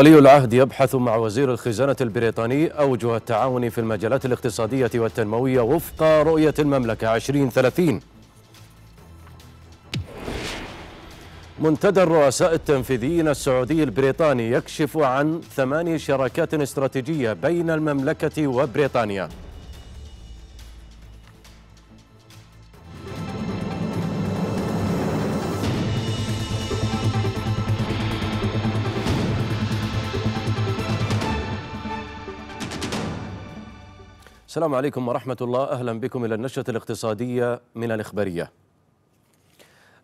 ولي العهد يبحث مع وزير الخزانة البريطاني أوجه التعاون في المجالات الاقتصادية والتنموية وفق رؤية المملكة 2030 منتدى الرؤساء التنفيذيين السعودي البريطاني يكشف عن ثماني شراكات استراتيجية بين المملكة وبريطانيا السلام عليكم ورحمة الله أهلا بكم إلى النشرة الاقتصادية من الإخبارية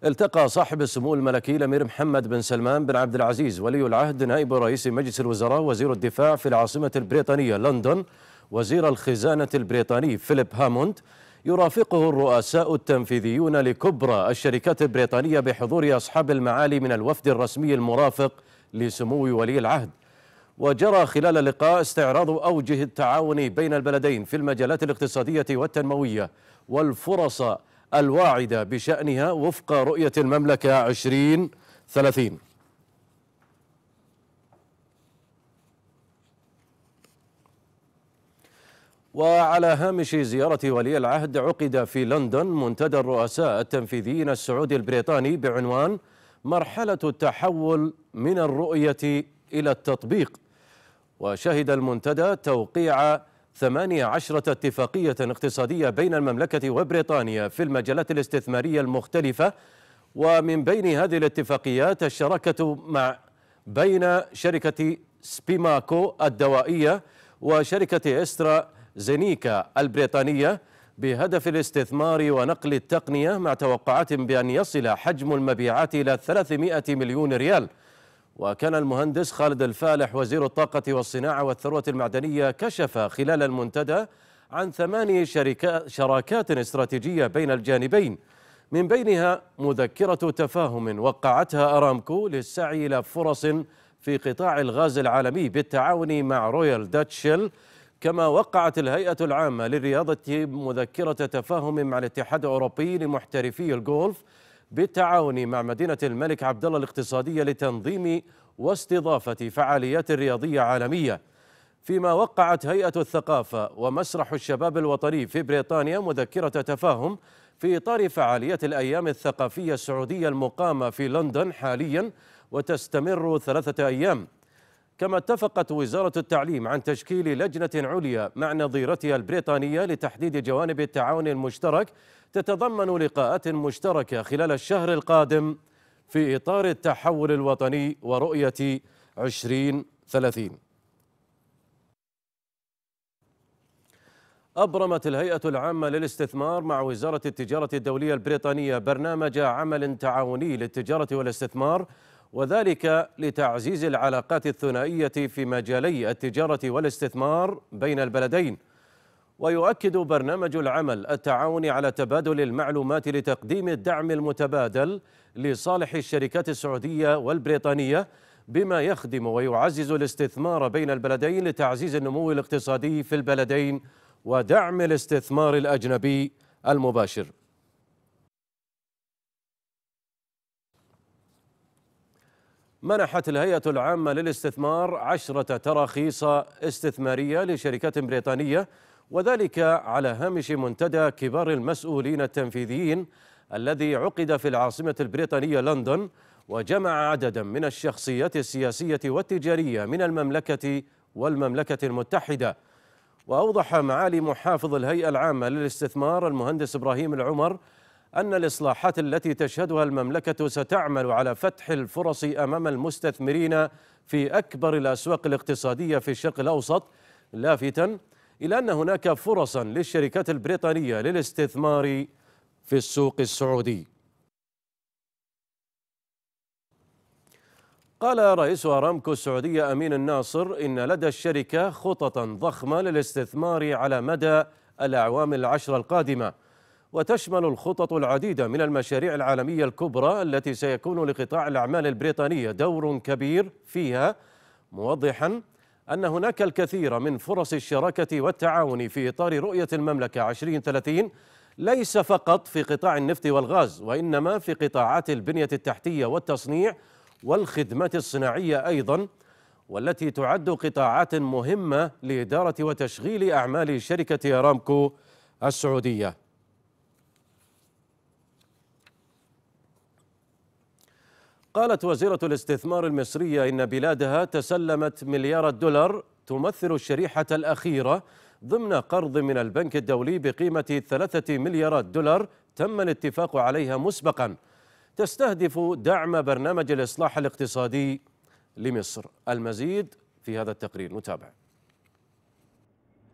التقى صاحب السمو الملكي الأمير محمد بن سلمان بن عبد العزيز ولي العهد نائب رئيس مجلس الوزراء وزير الدفاع في العاصمة البريطانية لندن وزير الخزانة البريطاني فيليب هاموند يرافقه الرؤساء التنفيذيون لكبرى الشركات البريطانية بحضور أصحاب المعالي من الوفد الرسمي المرافق لسمو ولي العهد وجرى خلال اللقاء استعراض أوجه التعاون بين البلدين في المجالات الاقتصادية والتنموية والفرص الواعدة بشأنها وفق رؤية المملكة 2030 وعلى هامش زيارة ولي العهد عقد في لندن منتدى الرؤساء التنفيذيين السعودي البريطاني بعنوان مرحلة التحول من الرؤية إلى التطبيق وشهد المنتدى توقيع 18 اتفاقية اقتصادية بين المملكة وبريطانيا في المجالات الاستثمارية المختلفة ومن بين هذه الاتفاقيات الشراكة مع بين شركة سبيماكو الدوائية وشركة استرا زينيكا البريطانية بهدف الاستثمار ونقل التقنية مع توقعات بأن يصل حجم المبيعات إلى 300 مليون ريال وكان المهندس خالد الفالح وزير الطاقة والصناعة والثروة المعدنية كشف خلال المنتدى عن ثماني شراكات استراتيجية بين الجانبين من بينها مذكرة تفاهم وقعتها أرامكو للسعي إلى فرص في قطاع الغاز العالمي بالتعاون مع رويال داتشيل كما وقعت الهيئة العامة للرياضة مذكرة تفاهم مع الاتحاد الأوروبي لمحترفي الجولف بالتعاون مع مدينة الملك عبد الله الاقتصادية لتنظيم واستضافة فعاليات رياضية عالمية فيما وقعت هيئة الثقافة ومسرح الشباب الوطني في بريطانيا مذكرة تفاهم في إطار فعالية الأيام الثقافية السعودية المقامة في لندن حاليا وتستمر ثلاثة أيام كما اتفقت وزارة التعليم عن تشكيل لجنة عليا مع نظيرتها البريطانية لتحديد جوانب التعاون المشترك تتضمن لقاءات مشتركة خلال الشهر القادم في إطار التحول الوطني ورؤية 2030 أبرمت الهيئة العامة للاستثمار مع وزارة التجارة الدولية البريطانية برنامج عمل تعاوني للتجارة والاستثمار وذلك لتعزيز العلاقات الثنائية في مجالي التجارة والاستثمار بين البلدين ويؤكد برنامج العمل التعاون على تبادل المعلومات لتقديم الدعم المتبادل لصالح الشركات السعودية والبريطانية بما يخدم ويعزز الاستثمار بين البلدين لتعزيز النمو الاقتصادي في البلدين ودعم الاستثمار الأجنبي المباشر منحت الهيئة العامة للاستثمار عشرة تراخيص استثمارية لشركات بريطانية وذلك على هامش منتدى كبار المسؤولين التنفيذيين الذي عقد في العاصمة البريطانية لندن وجمع عددا من الشخصيات السياسية والتجارية من المملكة والمملكة المتحدة وأوضح معالي محافظ الهيئة العامة للاستثمار المهندس إبراهيم العمر أن الإصلاحات التي تشهدها المملكة ستعمل على فتح الفرص أمام المستثمرين في أكبر الأسواق الاقتصادية في الشرق الأوسط لافتا إلى أن هناك فرصا للشركات البريطانية للاستثمار في السوق السعودي قال رئيس أرامكو السعودية أمين الناصر إن لدى الشركة خططا ضخمة للاستثمار على مدى الأعوام العشر القادمة وتشمل الخطط العديد من المشاريع العالمية الكبرى التي سيكون لقطاع الأعمال البريطانية دور كبير فيها موضحا أن هناك الكثير من فرص الشراكة والتعاون في إطار رؤية المملكة 2030 ليس فقط في قطاع النفط والغاز وإنما في قطاعات البنية التحتية والتصنيع والخدمات الصناعية أيضا والتي تعد قطاعات مهمة لإدارة وتشغيل أعمال شركة أرامكو السعودية قالت وزيرة الاستثمار المصرية إن بلادها تسلمت مليار الدولار تمثل الشريحة الأخيرة ضمن قرض من البنك الدولي بقيمة ثلاثة مليارات دولار تم الاتفاق عليها مسبقا تستهدف دعم برنامج الإصلاح الاقتصادي لمصر المزيد في هذا التقرير نتابع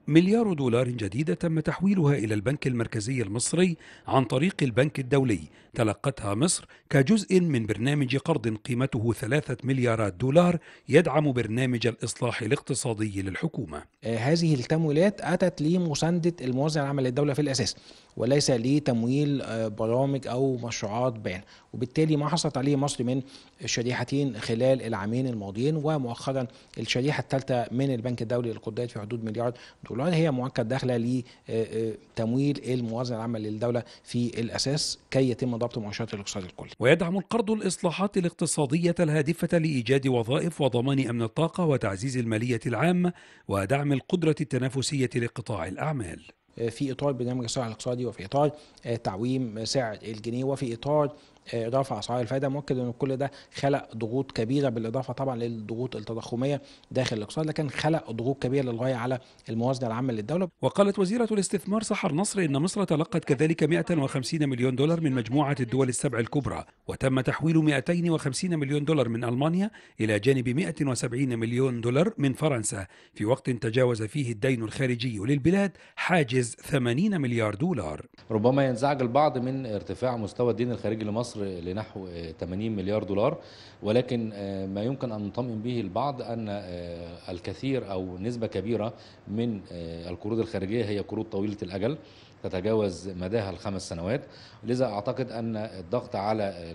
مليار دولار جديدة تم تحويلها إلى البنك المركزي المصري عن طريق البنك الدولي تلقتها مصر كجزء من برنامج قرض قيمته ثلاثة مليارات دولار يدعم برنامج الإصلاح الاقتصادي للحكومة آه، هذه التمويلات أتت لمساندة الموازنة العامة للدولة في الأساس وليس لتمويل آه، برامج أو مشروعات بعينها وبالتالي ما حصلت عليه مصر من شريحتين خلال العامين الماضيين ومؤخرا الشريحه الثالثه من البنك الدولي للقدرات في حدود مليار دولار هي مؤكد داخله لتمويل آه، آه، الموازنه العامه للدوله في الاساس كي يتم ضبط مؤشرات الاقتصاد الكلي. ويدعم القرض الاصلاحات الاقتصاديه الهادفه لايجاد وظائف وضمان امن الطاقه وتعزيز الماليه العامه ودعم القدره التنافسيه لقطاع الاعمال. آه، في اطار برنامج السعر الاقتصادي وفي اطار تعويم سعر الجنيه وفي اطار آه، اضافه اسعار الفائده مؤكد ان كل ده خلق ضغوط كبيره بالاضافه طبعا للضغوط التضخميه داخل الاقتصاد لكن خلق ضغوط كبيره للغايه على الموازنه العامه للدوله وقالت وزيره الاستثمار سحر نصر ان مصر تلقت كذلك 150 مليون دولار من مجموعه الدول السبع الكبرى وتم تحويل 250 مليون دولار من المانيا الى جانب 170 مليون دولار من فرنسا في وقت تجاوز فيه الدين الخارجي للبلاد حاجز 80 مليار دولار ربما ينزعج البعض من ارتفاع مستوى الدين الخارجي لمصر مصر لنحو 80 مليار دولار ولكن آه، ما يمكن أن نطمئن به البعض أن آه، الكثير أو نسبة كبيرة من آه، القروض الخارجية هي قروض طويلة الأجل تتجاوز مداها الخمس سنوات لذا أعتقد أن الضغط على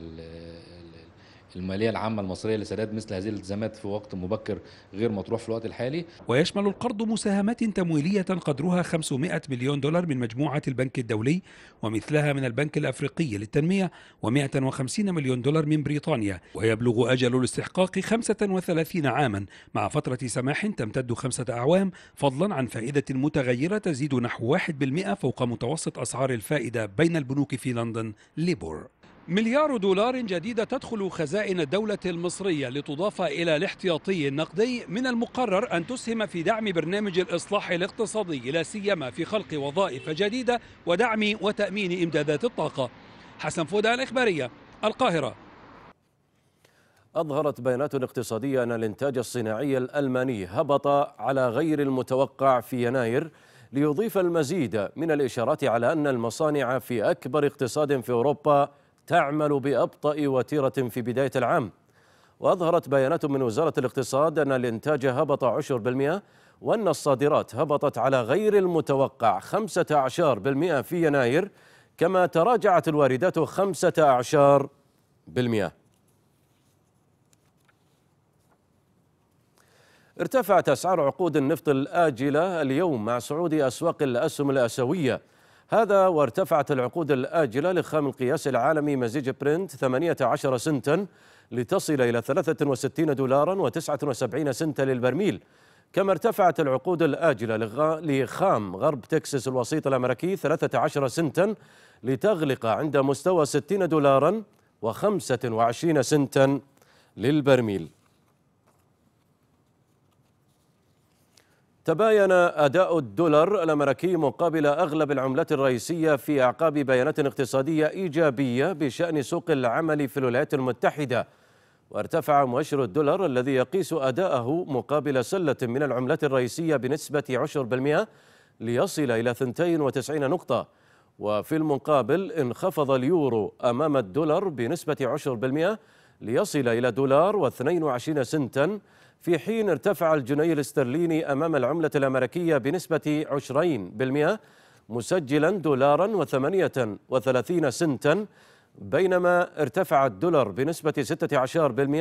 الماليه العامه المصريه لسداد مثل هذه الالتزامات في وقت مبكر غير مطروح في الوقت الحالي ويشمل القرض مساهمات تمويليه قدرها 500 مليون دولار من مجموعه البنك الدولي ومثلها من البنك الافريقي للتنميه و150 مليون دولار من بريطانيا ويبلغ اجل الاستحقاق 35 عاما مع فتره سماح تمتد خمسه اعوام فضلا عن فائده متغيره تزيد نحو 1% فوق متوسط اسعار الفائده بين البنوك في لندن ليبور مليار دولار جديدة تدخل خزائن الدولة المصرية لتضاف إلى الاحتياطي النقدي من المقرر أن تسهم في دعم برنامج الإصلاح الاقتصادي لا سيما في خلق وظائف جديدة ودعم وتأمين إمدادات الطاقة حسن فودة الإخبارية القاهرة أظهرت بيانات اقتصادية أن الإنتاج الصناعي الألماني هبط على غير المتوقع في يناير ليضيف المزيد من الإشارات على أن المصانع في أكبر اقتصاد في أوروبا تعمل بأبطأ وتيرة في بداية العام وأظهرت بيانات من وزارة الاقتصاد أن الإنتاج هبط 10% وأن الصادرات هبطت على غير المتوقع 15% في يناير كما تراجعت الواردات 15% ارتفعت أسعار عقود النفط الآجلة اليوم مع صعود أسواق الأسهم الآسيوية هذا وارتفعت العقود الآجلة لخام القياس العالمي مزيج برنت 18 سنتا لتصل إلى 63 دولارا و79 سنتا للبرميل كما ارتفعت العقود الآجلة لخام غرب تكساس الوسيط الأمريكي 13 سنتا لتغلق عند مستوى 60 دولارا و25 سنتا للبرميل تباين أداء الدولار الأمريكي مقابل أغلب العملات الرئيسية في أعقاب بيانات اقتصادية إيجابية بشأن سوق العمل في الولايات المتحدة وارتفع مؤشر الدولار الذي يقيس أداءه مقابل سلة من العملات الرئيسية بنسبة 10% ليصل إلى 92 نقطة وفي المقابل انخفض اليورو أمام الدولار بنسبة 10% ليصل إلى دولار و22 سنتاً في حين ارتفع الجنيه الاسترليني أمام العملة الأمريكية بنسبة 20% مسجلا دولارا و38 سنتا بينما ارتفع الدولار بنسبة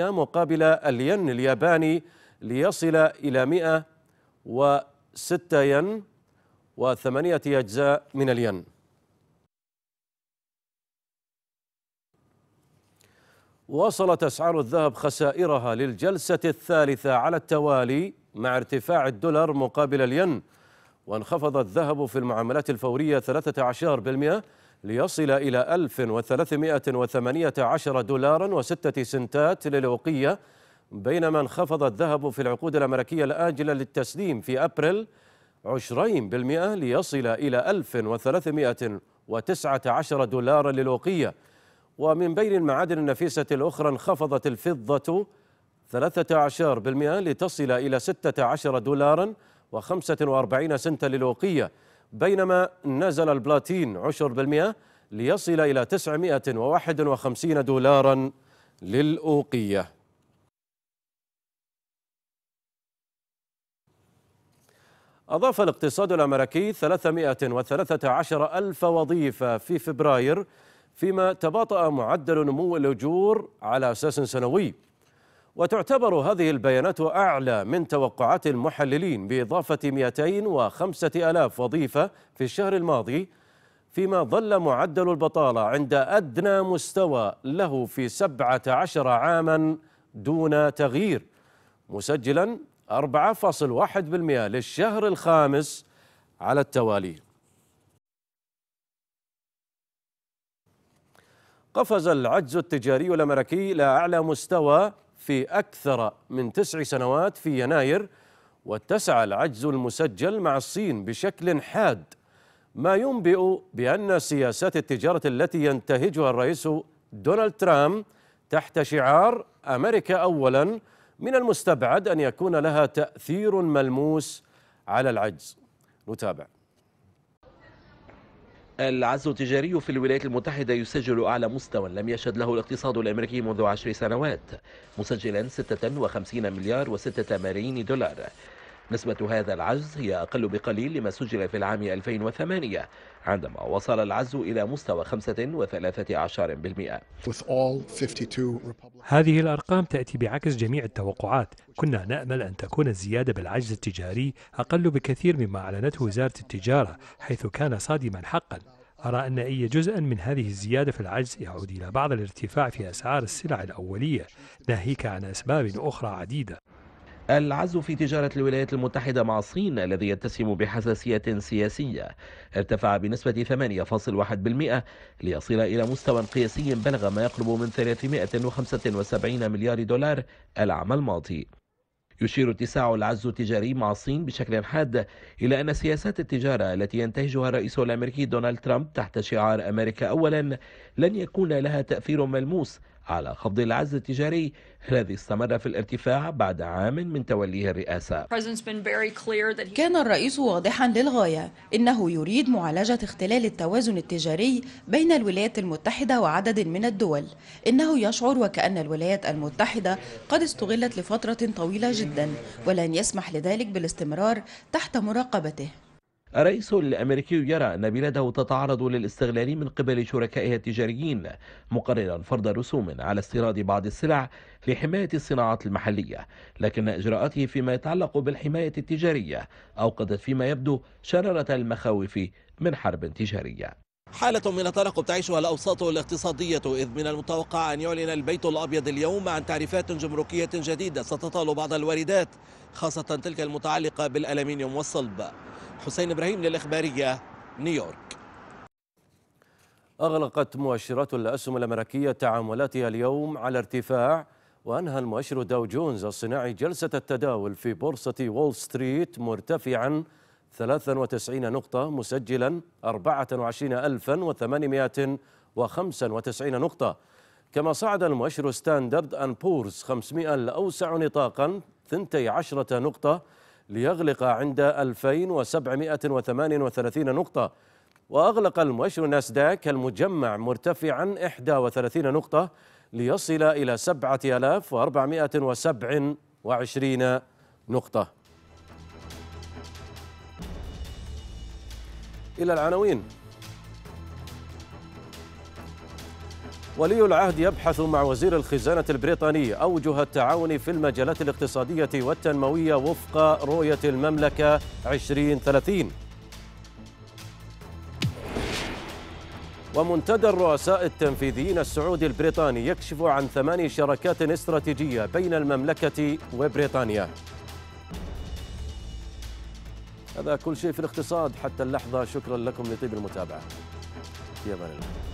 16% مقابل الين الياباني ليصل إلى 106 ين وثمانية أجزاء من الين وصلت أسعار الذهب خسائرها للجلسة الثالثة على التوالي مع ارتفاع الدولار مقابل الين وانخفض الذهب في المعاملات الفورية 13% ليصل إلى 1318 دولارا وستة سنتات للوقية بينما انخفض الذهب في العقود الأمريكية الآجلة للتسليم في أبريل 20% ليصل إلى 1319 دولارا للوقية ومن بين المعادن النفيسة الأخرى انخفضت الفضة 13% لتصل إلى 16 دولارا و45 سنتا للوقية بينما نزل البلاتين 10% ليصل إلى 951 دولارا للأوقية أضاف الاقتصاد الأمريكي 313 ألف وظيفة في فبراير فيما تباطأ معدل نمو الأجور على أساس سنوي وتعتبر هذه البيانات أعلى من توقعات المحللين بإضافة 205 ألاف وظيفة في الشهر الماضي فيما ظل معدل البطالة عند أدنى مستوى له في 17 عاما دون تغيير مسجلا 4.1% للشهر الخامس على التوالي قفز العجز التجاري الأمريكي إلى أعلى مستوى في أكثر من تسع سنوات في يناير واتسع العجز المسجل مع الصين بشكل حاد ما ينبئ بأن سياسات التجارة التي ينتهجها الرئيس دونالد ترامب تحت شعار أمريكا أولاً من المستبعد أن يكون لها تأثير ملموس على العجز نتابع العزل التجاري في الولايات المتحدة يسجل أعلى مستوى لم يشهد له الاقتصاد الأمريكي منذ عشر سنوات مسجلا 56 مليار و6 ملايين دولار نسبة هذا العجز هي أقل بقليل لما سجل في العام 2008 عندما وصل العجز إلى مستوى 15% هذه الأرقام تأتي بعكس جميع التوقعات كنا نأمل أن تكون الزيادة بالعجز التجاري أقل بكثير مما أعلنته وزارة التجارة حيث كان صادما حقا أرى أن أي جزء من هذه الزيادة في العجز يعود إلى بعض الارتفاع في أسعار السلع الأولية ناهيك عن أسباب أخرى عديدة العزو في تجارة الولايات المتحدة مع الصين الذي يتسم بحساسية سياسية ارتفع بنسبة 8.1% ليصل إلى مستوى قياسي بلغ ما يقرب من 375 مليار دولار العام الماضي يشير اتساع العجز التجاري مع الصين بشكل حاد إلى أن سياسات التجارة التي ينتهجها الرئيس الأمريكي دونالد ترامب تحت شعار أمريكا أولا لن يكون لها تأثير ملموس على خفض العجز التجاري الذي استمر في الارتفاع بعد عام من توليه الرئاسة كان الرئيس واضحا للغاية إنه يريد معالجة اختلال التوازن التجاري بين الولايات المتحدة وعدد من الدول إنه يشعر وكأن الولايات المتحدة قد استغلت لفترة طويلة جدا ولن يسمح لذلك بالاستمرار تحت مراقبته الرئيس الأمريكي يرى أن بلاده تتعرض للاستغلال من قبل شركائها التجاريين مقررا فرض رسوم على استيراد بعض السلع لحماية الصناعات المحلية لكن إجراءاته فيما يتعلق بالحماية التجارية أوقدت فيما يبدو شرارة المخاوف من حرب تجارية حالة من الترقب تعيشها الأوساط الاقتصادية إذ من المتوقع أن يعلن البيت الأبيض اليوم عن تعريفات جمركية جديدة ستطال بعض الواردات خاصة تلك المتعلقة بالألمنيوم والصلب حسين إبراهيم للإخبارية نيويورك أغلقت مؤشرات الأسهم الأمريكية تعاملاتها اليوم على ارتفاع وأنهى المؤشر داو جونز الصناعي جلسة التداول في بورصة وول ستريت مرتفعا 93 نقطة مسجلا 24895 نقطة كما صعد المؤشر ستاندرد أن بورز 500 الأوسع نطاقا 12 نقطة ليغلق عند 2738 نقطة وأغلق المؤشر ناسداك المجمع مرتفعا 31 نقطة ليصل إلى 7427 نقطة إلى العناوين ولي العهد يبحث مع وزير الخزانة البريطاني أوجه التعاون في المجالات الاقتصادية والتنموية وفق رؤية المملكة 2030 ومنتدى الرؤساء التنفيذيين السعودي البريطاني يكشف عن ثمان شراكات استراتيجية بين المملكة وبريطانيا هذا كل شيء في الاقتصاد حتى اللحظة شكرا لكم لطيب المتابعة في أمان الله